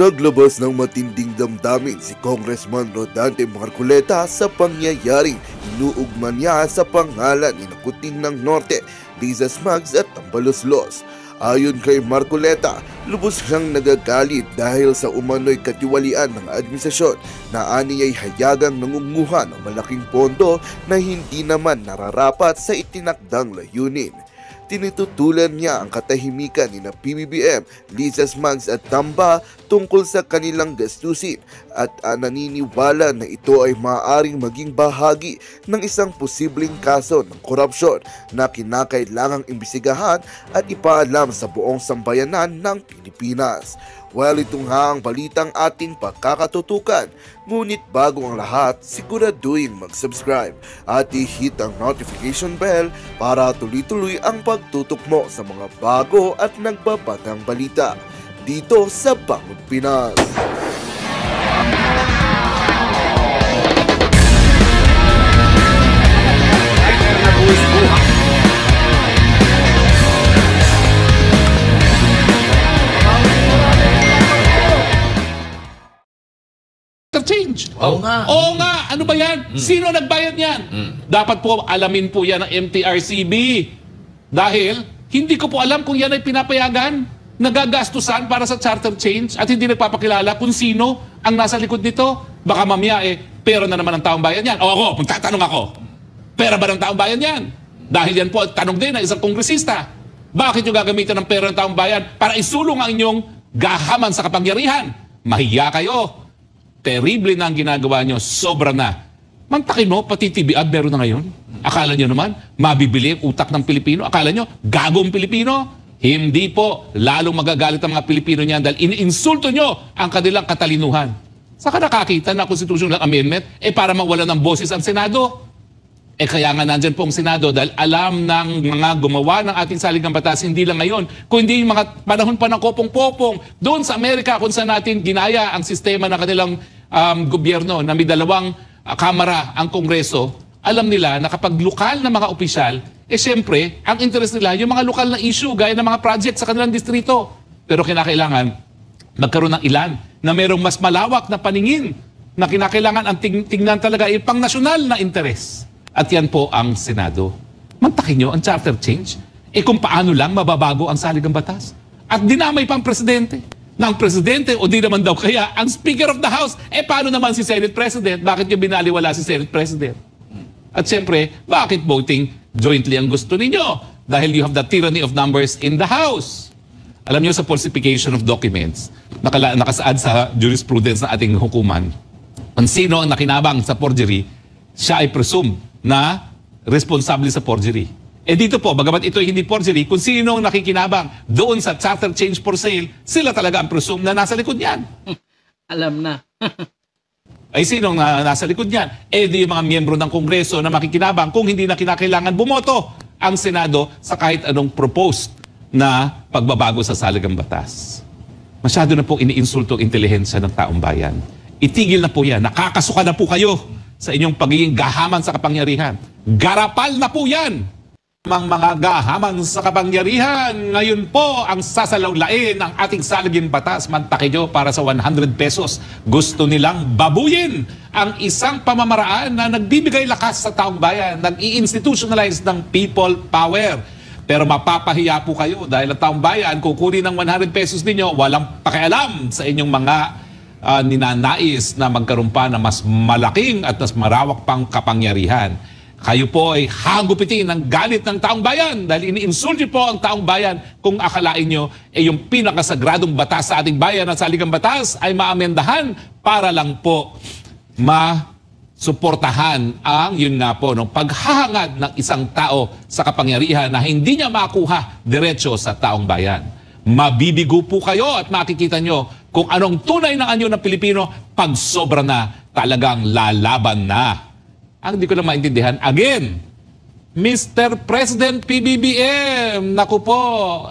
Naglabas ng matinding damdamin si Congressman Rodante Marculeta sa pangyayaring inuugma niya sa pangalan ni Nakutin ng Norte, Liza Smags at Tambaloslos. Ayon kay Marculeta, lubos siyang nagagalit dahil sa umano'y katiwalian ng administrasyon na aniyay hayagang nangunguhan ng malaking pondo na hindi naman nararapat sa itinakdang layunin tinututulan niya ang katahimikan ni na PBBM, Lisa Smags at Tamba tungkol sa kanilang gastusin at ah, naniniwala na ito ay maaaring maging bahagi ng isang posibleng kaso ng korupsyon na kinakailangang imbisigahan at ipaalam sa buong sambayanan ng Pilipinas. Well, ito nga balitang ating pagkakatutukan. Ngunit bago ang lahat, siguraduhin mag-subscribe at i-hit ang notification bell para tuloy-tuloy ang pagtutok mo sa mga bago at nagbabagang balita dito sa Bangon Pinas. of change. Oo nga. Oo nga. Ano ba yan? Mm. Sino nagbayad yan? Mm. Dapat po alamin po yan ng MTRCB. Dahil hindi ko po alam kung yan ay pinapayagan, nagagastusan para sa charter change at hindi nagpapakilala kung sino ang nasa likod nito. Baka mamaya eh, pero na naman ng taong bayan yan. O ako, magtatanong ako. Pera ba ng taong bayan yan? Dahil yan po, tanong din ng isang kongresista. Bakit yung gagamitin ng pera ng taong bayan para isulong ang inyong gahaman sa kapangyarihan? Mahiya kayo. Terrible na ang ginagawa nyo. Sobra na. Mantakin mo, pati TV ad ah, meron na ngayon. Akala nyo naman, mabibili ang utak ng Pilipino. Akala nyo, gagong Pilipino. Hindi po, lalong magagalit ang mga Pilipino niyan dahil iniinsulto nyo ang kanilang katalinuhan. Saka nakakita na constitutional amendment, eh para mawala ng boses ang Senado. Eh kaya nga nandyan po ang Senado dahil alam ng mga gumawa ng ating saligang batas, hindi lang ngayon, kundi yung mga panahon pa ng kopong-popong doon sa Amerika kung saan natin ginaya ang sistema ng kanilang um, gobyerno na may dalawang uh, kamara ang Kongreso. Alam nila na kapag lokal na mga opisyal, eh syempre, ang interest nila yung mga lokal na issue gaya ng mga project sa kanilang distrito. Pero kinakailangan magkaroon ng ilan na mayroong mas malawak na paningin na kinakailangan ang ting tingnan talaga ay pang nasyonal na interes. At yan po ang Senado. Mantakin nyo ang chapter change. E kung paano lang mababago ang saligang batas. At dinamay pa ang presidente. Nang presidente o di naman daw kaya ang Speaker of the House. E paano naman si Senate President? Bakit nyo binaliwala si Senate President? At siyempre, bakit voting jointly ang gusto ninyo? Dahil you have the tyranny of numbers in the House. Alam nyo sa falsification of documents, nakala, nakasaad sa jurisprudence ng ating hukuman, kung sino ang nakinabang sa forgery, siya ay presumed na responsable sa forgery. Eh dito po, bagamat ito hindi forgery, kung sino ang nakikinabang doon sa charter change for sale, sila talaga ang presume na nasa likod niyan. Alam na. Ay sino ang na, nasa likod niyan? Eh di yung mga miyembro ng Kongreso na makikinabang kung hindi na kinakailangan bumoto ang Senado sa kahit anong proposed na pagbabago sa saligang batas. Masyado na po iniinsulto ang intelihensya ng taong bayan. Itigil na po yan. Nakakasuka na po kayo sa inyong pagiging gahaman sa kapangyarihan. Garapal na po yan! Ang mga gahaman sa kapangyarihan, ngayon po ang sasalawlain ng ating salgin batas mantakidyo para sa 100 pesos. Gusto nilang babuyin ang isang pamamaraan na nagbibigay lakas sa taong bayan, nag-i-institutionalize ng people power. Pero mapapahiya po kayo dahil ang taong bayan kukunin ng 100 pesos ninyo, walang pakialam sa inyong mga uh, ninanais na magkaroon pa ng mas malaking at mas marawak pang kapangyarihan. Kayo po ay hagupitin ng galit ng taong bayan dahil iniinsulti po ang taong bayan kung akalain nyo ay eh, yung pinakasagradong batas sa ating bayan at sa aligang batas ay maamendahan para lang po ma suportahan ang yun nga po ng paghahangad ng isang tao sa kapangyarihan na hindi niya makuha diretsyo sa taong bayan. Mabibigo po kayo at makikita nyo kung anong tunay na anyo ng Pilipino pag sobra na talagang lalaban na. Ang hindi ko na maintindihan, again, Mr. President PBBM, naku po,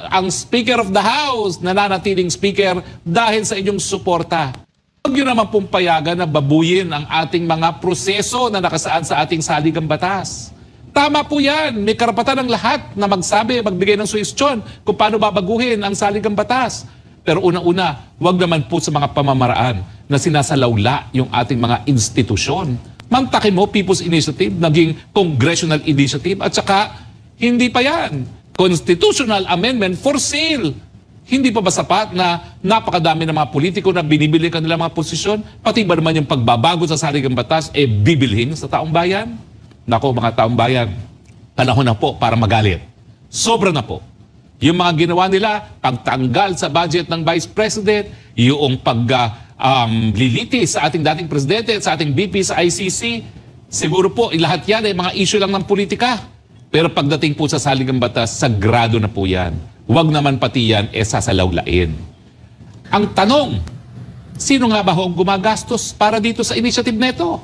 ang Speaker of the House, nananatiling Speaker dahil sa inyong suporta. Huwag nyo naman pong na babuyin ang ating mga proseso na nakasaad sa ating saligang batas. Tama po yan. May karapatan ng lahat na magsabi, magbigay ng suwestyon kung paano babaguhin ang saligang batas. Pero una-una, wag naman po sa mga pamamaraan na sinasalawla yung ating mga institusyon. Mantakin mo, People's Initiative, naging Congressional Initiative, at saka, hindi pa yan. Constitutional Amendment for sale. Hindi pa ba sapat na napakadami ng mga politiko na binibili ka kanila mga posisyon? Pati ba naman yung pagbabago sa saligang batas, eh bibilhin sa taong bayan? Nako mga taong bayan, panahon na po para magalit. Sobra na po. Yung mga ginawa nila, pagtanggal sa budget ng Vice President, yung pag uh, um, sa ating dating presidente, sa ating BP, sa ICC, siguro po eh, lahat yan ay eh, mga issue lang ng politika. Pero pagdating po sa saligang batas, sagrado na po yan. Huwag naman pati yan, eh sasalawlain. Ang tanong, sino nga ba ho ang gumagastos para dito sa initiative neto?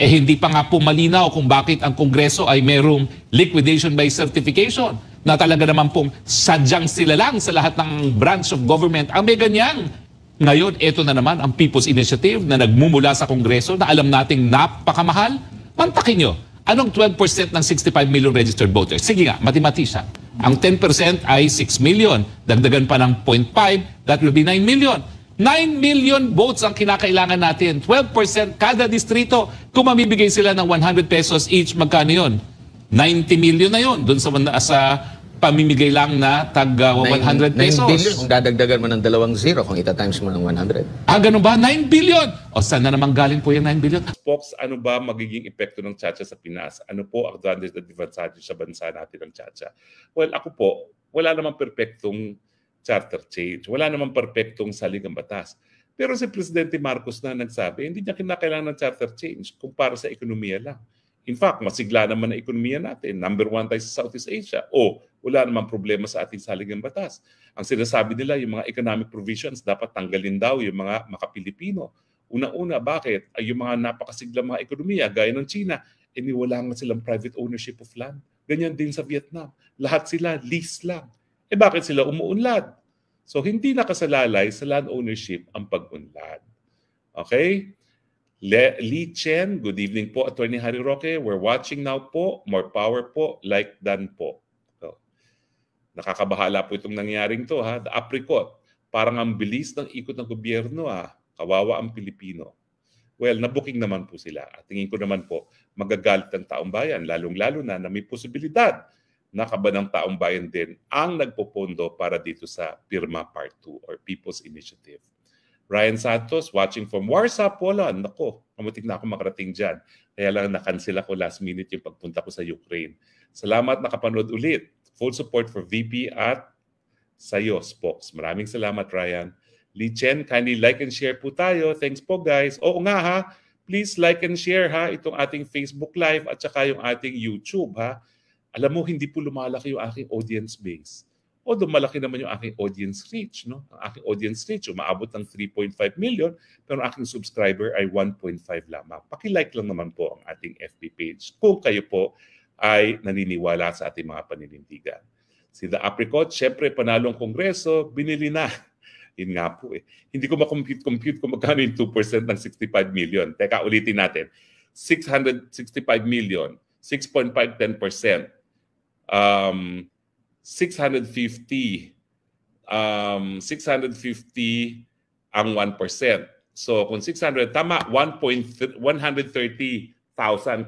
Eh hindi pa nga po malinaw kung bakit ang Kongreso ay merong liquidation by certification na talaga naman pong sadyang sila lang sa lahat ng branch of government ang may ganyan. Ngayon, ito na naman ang People's Initiative na nagmumula sa Kongreso na alam nating napakamahal. Mantakin nyo, anong 12% ng 65 million registered voters? Sige nga, mathematician. Ang 10% ay 6 million. Dagdagan pa ng 0.5, that will be 9 million. 9 million votes ang kinakailangan natin. 12% kada distrito. Kung mamibigay sila ng 100 pesos each, magkano yun? 90 million na yon doon sa, sa pamimigay lang na tag uh, 100 pesos. 9 billion kung dadagdagan mo ng dalawang zero kung ita-times mo ng 100. Ah, ganun ba? 9 billion! O saan na naman galing po yung 9 billion? Fox, ano ba magiging epekto ng chacha sa Pinas? Ano po ang advantage at disadvantage sa bansa natin ng chacha? Well, ako po, wala namang perpektong charter change. Wala namang perpektong salig ang batas. Pero si Presidente Marcos na nagsabi, hindi niya kinakailangan ng charter change kung para sa ekonomiya lang. In fact, masigla naman na ekonomiya natin. Number one tayo sa Southeast Asia. O, wala namang problema sa ating saligang batas. Ang sinasabi nila, yung mga economic provisions, dapat tanggalin daw yung mga makapilipino. Una-una, bakit? Ay yung mga napakasigla mga ekonomiya, gaya ng China, eh, iniwala nga silang private ownership of land. Ganyan din sa Vietnam. Lahat sila lease lang. Eh bakit sila umuunlad? So hindi nakasalalay sa land ownership ang pag-unlad. Okay? Le- Lee Chen, good evening po, Attorney Harry Roque. We're watching now po. More power po, like done po. So, oh. nakakabahala po itong nangyaring to ha. The apricot, parang ang bilis ng ikot ng gobyerno ha. Kawawa ang Pilipino. Well, nabuking naman po sila. At tingin ko naman po, magagalit ang taong bayan, lalong-lalo na na may posibilidad na ng taong bayan din ang nagpopondo para dito sa PIRMA Part 2 or People's Initiative. Ryan Santos, watching from Warsaw, Poland. Nako, kamutik na ako makarating dyan. Kaya lang nakansel ko last minute yung pagpunta ko sa Ukraine. Salamat nakapanood ulit. Full support for VP at sa'yo, Spox. Maraming salamat, Ryan. Lee Chen, kindly like and share po tayo. Thanks po, guys. Oo nga ha, please like and share ha itong ating Facebook Live at saka yung ating YouTube ha. Alam mo, hindi po lumalaki yung aking audience base o dumalaki naman yung aking audience reach. No? Ang aking audience reach, umaabot ng 3.5 million, pero ang aking subscriber ay 1.5 lamang. Pakilike lang naman po ang ating FB page kung kayo po ay naniniwala sa ating mga paninindigan. Si The Apricot, syempre panalong kongreso, binili na. Yun nga po eh. Hindi ko makompute-compute kung magkano yung 2% ng 65 million. Teka, ulitin natin. 665 million, 6.5, 10%. Um, 650 um 650 ang 1%. So kung 600 tama 1.130,000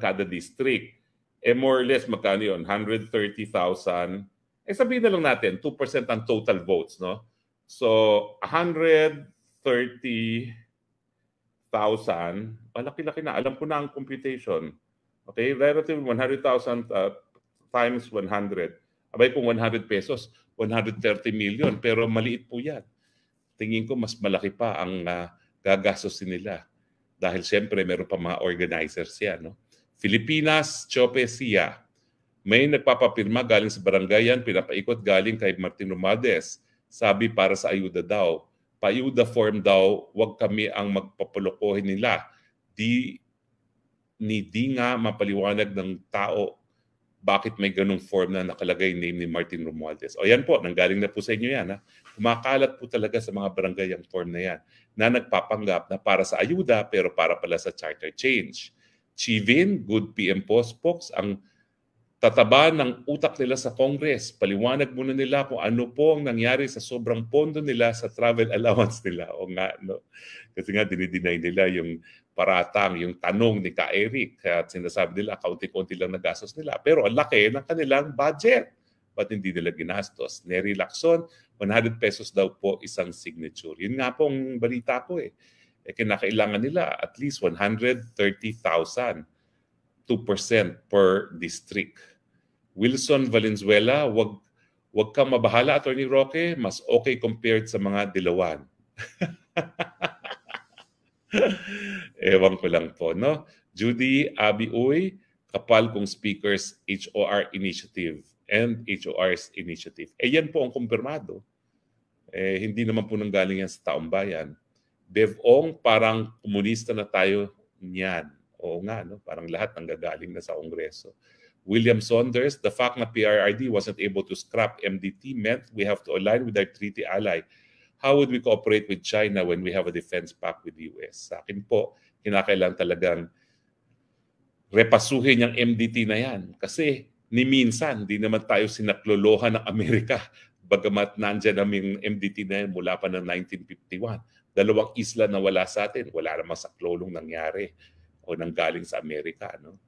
kada district. Eh more or less magkano 'yon? 130,000. Eh sabihin na lang natin 2% ang total votes, no? So 130,000 malaki-laki na. Alam ko na ang computation. Okay, relative 100,000 uh, times 100 Abay kung 100 pesos, 130 million. Pero maliit po yan. Tingin ko mas malaki pa ang uh, ah, gagastosin nila. Dahil siyempre meron pa mga organizers yan. No? Filipinas, Chopesia. May nagpapapirma galing sa barangayan, pinapaikot galing kay Martin Romades. Sabi para sa ayuda daw. Payuda form daw, wag kami ang magpapulokohin nila. Di ni di nga mapaliwanag ng tao bakit may ganung form na nakalagay name ni Martin Romualdez. O yan po, nanggaling na po sa inyo yan. Ha? Kumakalat po talaga sa mga barangay ang form na yan na nagpapanggap na para sa ayuda pero para pala sa charter change. Chivin, good PM Pospox, ang tataba ng utak nila sa Congress. Paliwanag muna nila kung ano po ang nangyari sa sobrang pondo nila sa travel allowance nila. O nga, no? Kasi nga dinideny nila yung paratang yung tanong ni Ka Eric at sinasabi nila kaunti-unti lang nagastos nila pero ang laki ng kanilang budget ba't hindi nila ginastos? Neri Lacson, 100 pesos daw po isang signature. Yun nga pong balita ko eh. E kinakailangan nila at least 130,000 2% per district. Wilson Valenzuela, wag wag kang mabahala Attorney Roque, mas okay compared sa mga dilawan. Ewan ko lang po, no? Judy Abi Uy, kapal kong speakers HOR initiative and HOR's initiative. Eh yan po ang kumpirmado. Eh, hindi naman po nanggaling yan sa taong bayan. Bevong, parang komunista na tayo niyan. Oo nga, no? parang lahat nanggagaling na sa Kongreso. William Saunders, the fact na PRRD wasn't able to scrap MDT meant we have to align with our treaty ally how would we cooperate with China when we have a defense pact with the US? Sa akin po, kinakailan talagang repasuhin yung MDT na yan. Kasi ni minsan, di naman tayo sinaklolohan ng Amerika bagamat nandyan namin MDT na yan mula pa ng 1951. Dalawang isla na wala sa atin, wala namang saklolong nangyari o nanggaling sa Amerika. No?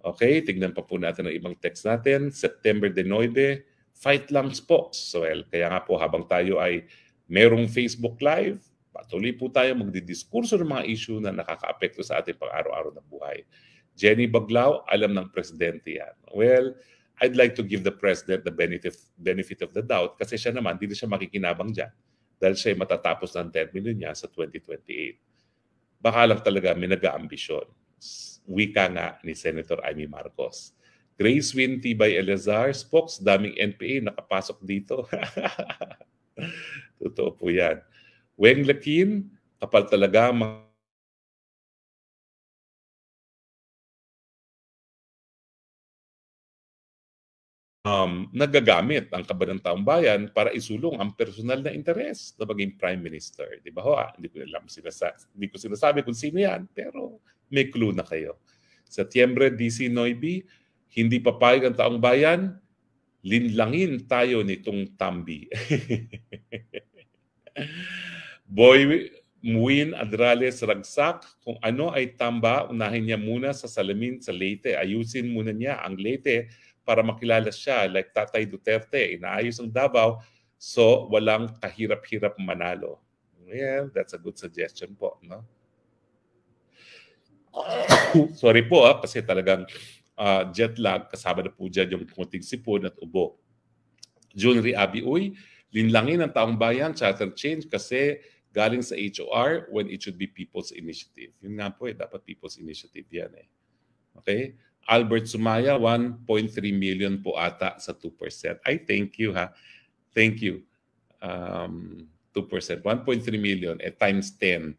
Okay, tingnan pa po natin ang ibang text natin. September 19, fight lang po. So, well, kaya nga po habang tayo ay Merong Facebook Live, patuloy po tayo magdidiskurso ng mga issue na nakakaapekto sa ating pang-araw-araw na buhay. Jenny Baglao, alam ng presidente yan. Well, I'd like to give the president the benefit, benefit of the doubt kasi siya naman, hindi siya makikinabang dyan dahil siya matatapos ng termino niya sa 2028. Baka lang talaga may nag-aambisyon. Wika nga ni Senator Amy Marcos. Grace Win T. by Elazar, spokes, daming NPA nakapasok dito. Totoo po yan. Weng Lakin, kapal talaga mga um, nagagamit ang kabanang taong bayan para isulong ang personal na interes na maging prime minister. Di ba ho? Ah, hindi ko alam sinasa- hindi ko sinasabi kung sino yan, pero may clue na kayo. Setyembre, DC Noibi, hindi papayag ang taong bayan, linlangin tayo nitong tambi. Boy Muin Adrales Ragsak, kung ano ay tamba, unahin niya muna sa salamin sa Leyte. Ayusin muna niya ang Leyte para makilala siya like Tatay Duterte. Inaayos ang Davao so walang kahirap-hirap manalo. Yeah, that's a good suggestion po. No? Sorry po ah, kasi talagang uh, jet lag kasama na po dyan yung kunting sipon at ubo. June Riabi Uy, linlangin ng taong bayan, charter change kasi galing sa HOR when it should be people's initiative. Yun nga po eh, dapat people's initiative yan eh. Okay? Albert Sumaya, 1.3 million po ata sa 2%. I thank you ha. Thank you. Um, 2%. 1.3 million eh, times 10.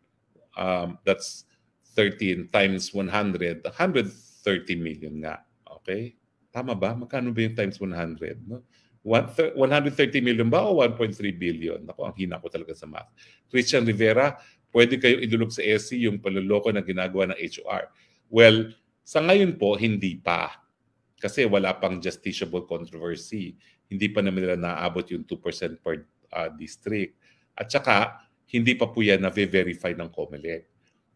Um, that's 13 times 100. 130 million nga. Okay? Tama ba? Magkano ba yung times 100? No? 130 million ba o 1.3 billion? Ako, ang hina ko talaga sa math. Christian Rivera, pwede kayo idulog sa SC e yung paluloko na ginagawa ng HR. Well, sa ngayon po, hindi pa. Kasi wala pang justiciable controversy. Hindi pa naman nila naabot yung 2% per uh, district. At saka, hindi pa po yan na-verify ng COMELEC.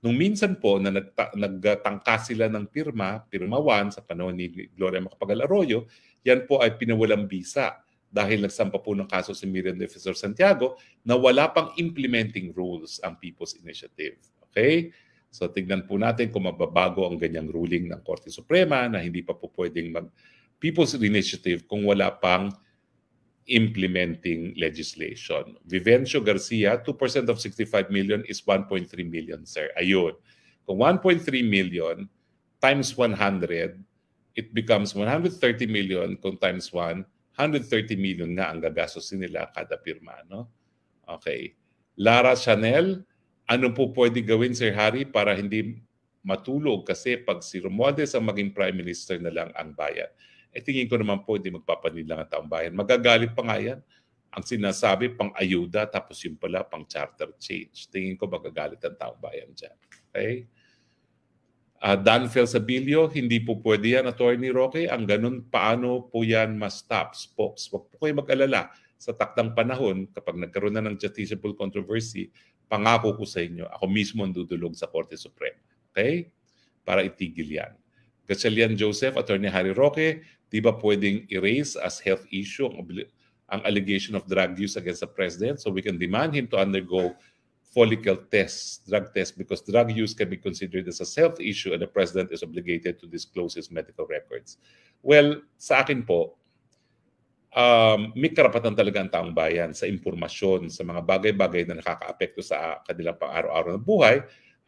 Nung minsan po na nagta- nagtangka sila ng pirma, pirma 1 sa panahon ni Gloria Macapagal Arroyo, yan po ay pinawalang bisa dahil nagsampa po ng kaso si Miriam Defensor Santiago na wala pang implementing rules ang People's Initiative. Okay? So tignan po natin kung mababago ang ganyang ruling ng Korte Suprema na hindi pa po pwedeng mag People's Initiative kung wala pang implementing legislation. Vivencio Garcia, 2% of 65 million is 1.3 million, sir. Ayun. Kung 1.3 million times 100, it becomes 130 million kung times 1, 130 million nga ang gagastos nila kada pirma. No? Okay. Lara Chanel, ano po pwede gawin, Sir Harry, para hindi matulog kasi pag si Romualdez ang maging Prime Minister na lang ang bayan eh tingin ko naman po hindi magpapanil lang ang taong bayan. Magagalit pa nga yan. Ang sinasabi, pang-ayuda, tapos yung pala, pang-charter change. Tingin ko magagalit ang taong bayan dyan. Okay? Uh, ah, Dan Felsabilio, hindi po pwede yan, Attorney Roque. Ang ganun, paano po yan ma-stop, spokes? Huwag po kayo mag-alala. Sa takdang panahon, kapag nagkaroon na ng justiciable controversy, pangako ko sa inyo, ako mismo ang dudulog sa Korte Suprema. Okay? Para itigil yan. Gatchalian Joseph, Attorney Harry Roque, di ba pwedeng erase as health issue ang, ang allegation of drug use against the president? So we can demand him to undergo follicle tests, drug tests, because drug use can be considered as a health issue and the president is obligated to disclose his medical records. Well, sa akin po, um, may karapatan talaga ang taong bayan sa impormasyon, sa mga bagay-bagay na nakakaapekto sa kanilang pang-araw-araw na buhay.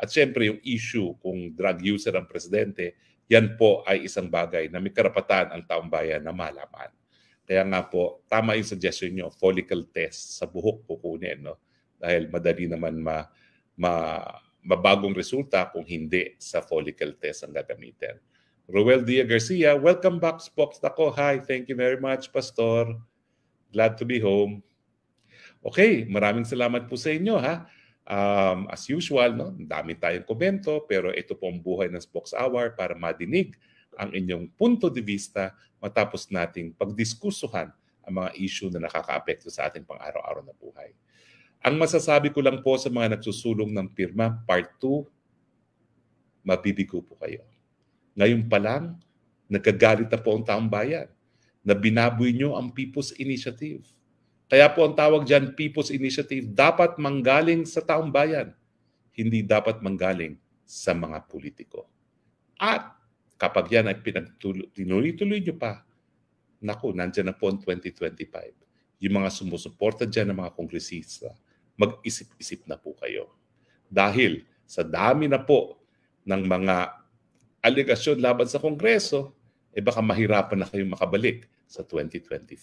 At siyempre, yung issue kung drug user ang presidente, yan po ay isang bagay na may karapatan ang taong bayan na malaman. Kaya nga po, tama yung suggestion nyo, follicle test sa buhok kukunin. No? Dahil madali naman ma, ma, mabagong resulta kung hindi sa follicle test ang gagamitin. Ruel Dia Garcia, welcome back, Box Nako. Hi, thank you very much, Pastor. Glad to be home. Okay, maraming salamat po sa inyo ha. Um, as usual, no, dami tayong komento pero ito po ang buhay ng Spokes Hour para madinig ang inyong punto de vista matapos nating pagdiskusuhan ang mga issue na nakakaapekto sa ating pang-araw-araw na buhay. Ang masasabi ko lang po sa mga nagsusulong ng pirma, part 2, mabibigo po kayo. Ngayon pa lang, nagkagalit na po ang taong bayan na binaboy nyo ang People's Initiative kaya po ang tawag dyan, People's Initiative, dapat manggaling sa taong bayan. Hindi dapat manggaling sa mga politiko. At kapag yan ay pinagtuloy tuloy nyo pa, naku, nandyan na po ang 2025. Yung mga sumusuporta dyan ng mga kongresista, mag-isip-isip na po kayo. Dahil sa dami na po ng mga aligasyon laban sa Kongreso, eh baka mahirapan na kayong makabalik sa 2025.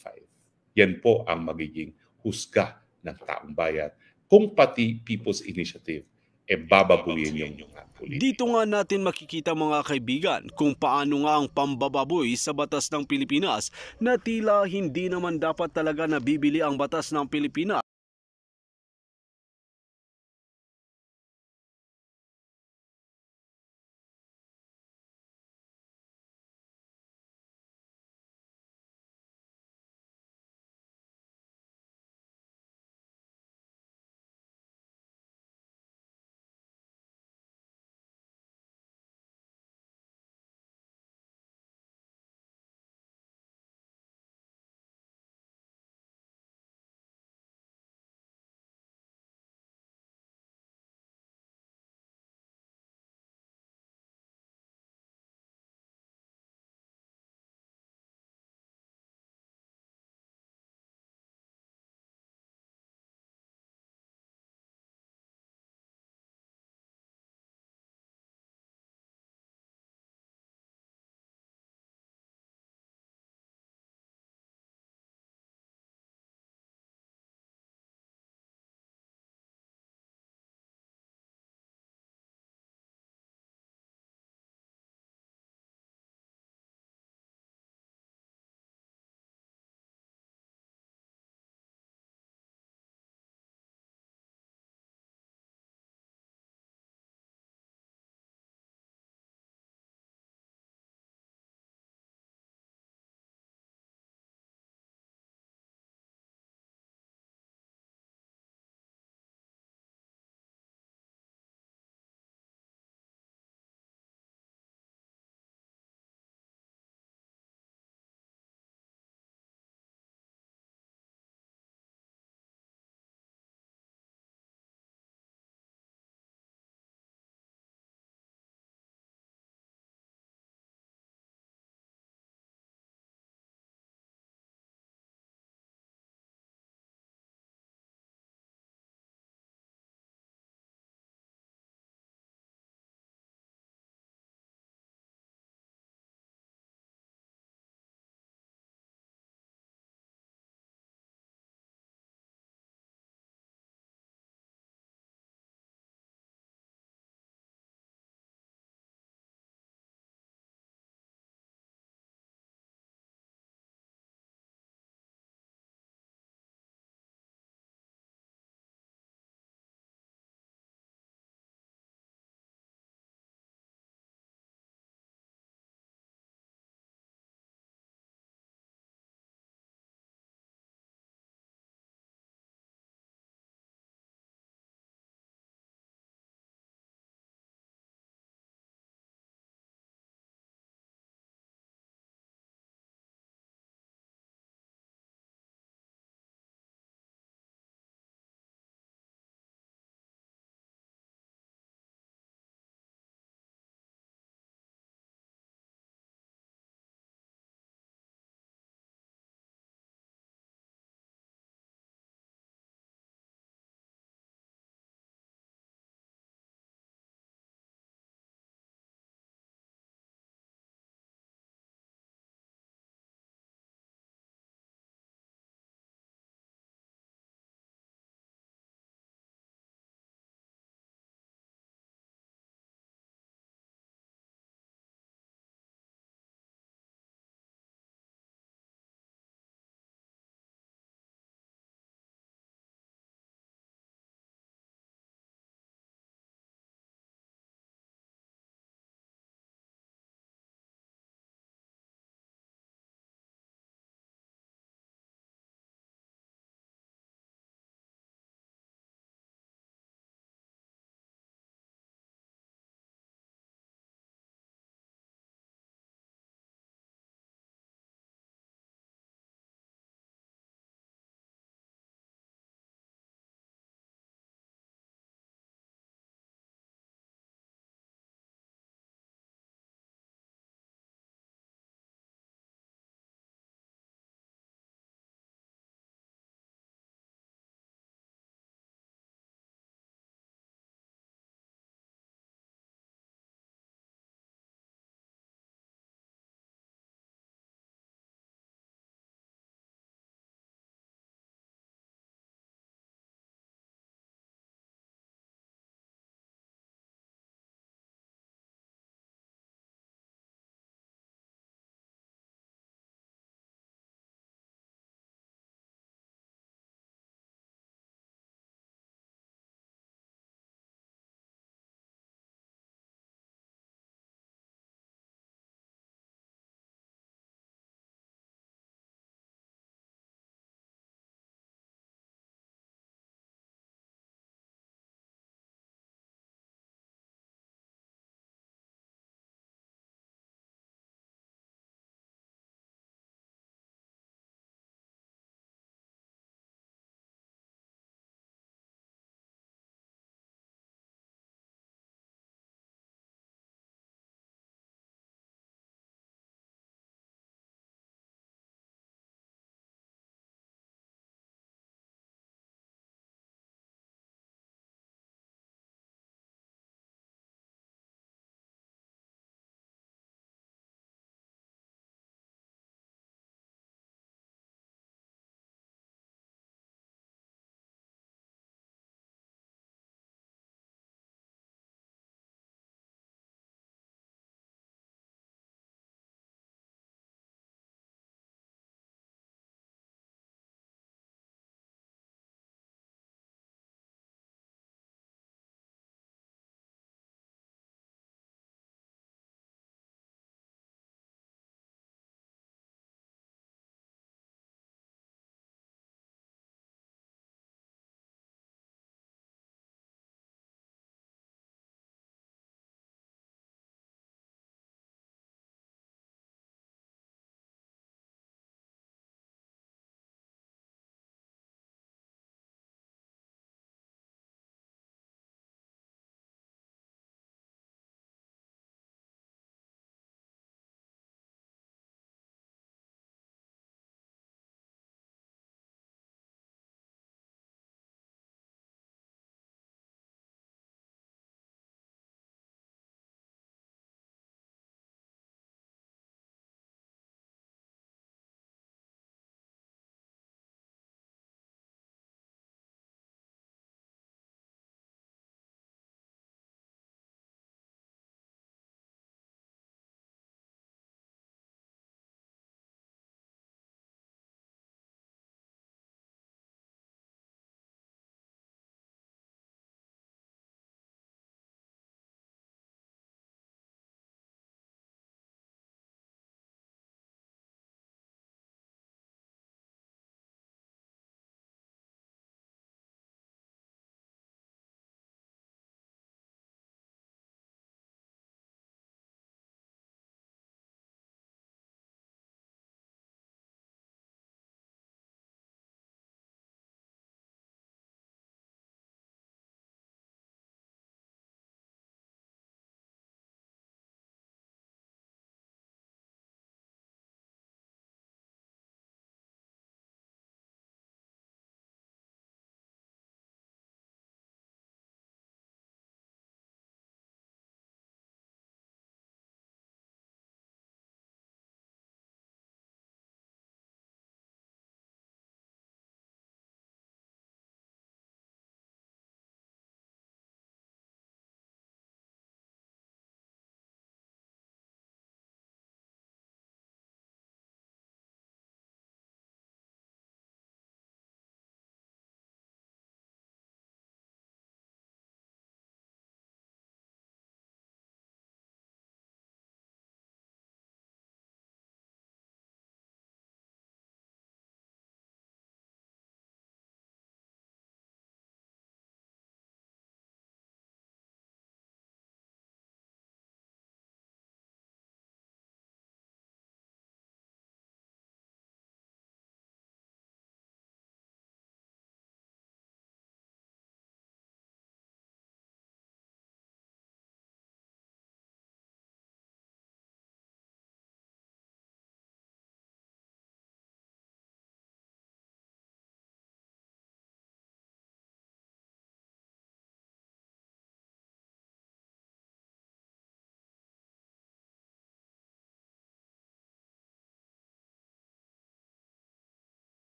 Yan po ang magiging husga ng taong bayan kung pati People's Initiative e eh bababuyin yung mga politika. Dito nga natin makikita mga kaibigan kung paano nga ang pambababoy sa batas ng Pilipinas na tila hindi naman dapat talaga nabibili ang batas ng Pilipinas